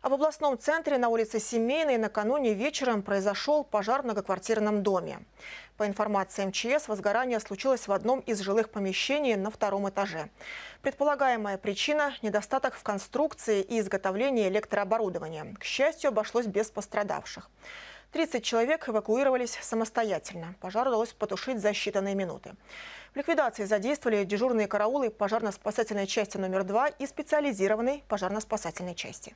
А в областном центре на улице Семейной накануне вечером произошел пожар в многоквартирном доме. По информации МЧС, возгорание случилось в одном из жилых помещений на втором этаже. Предполагаемая причина – недостаток в конструкции и изготовлении электрооборудования. К счастью, обошлось без пострадавших. 30 человек эвакуировались самостоятельно. Пожар удалось потушить за считанные минуты. В ликвидации задействовали дежурные караулы пожарно-спасательной части номер 2 и специализированной пожарно-спасательной части.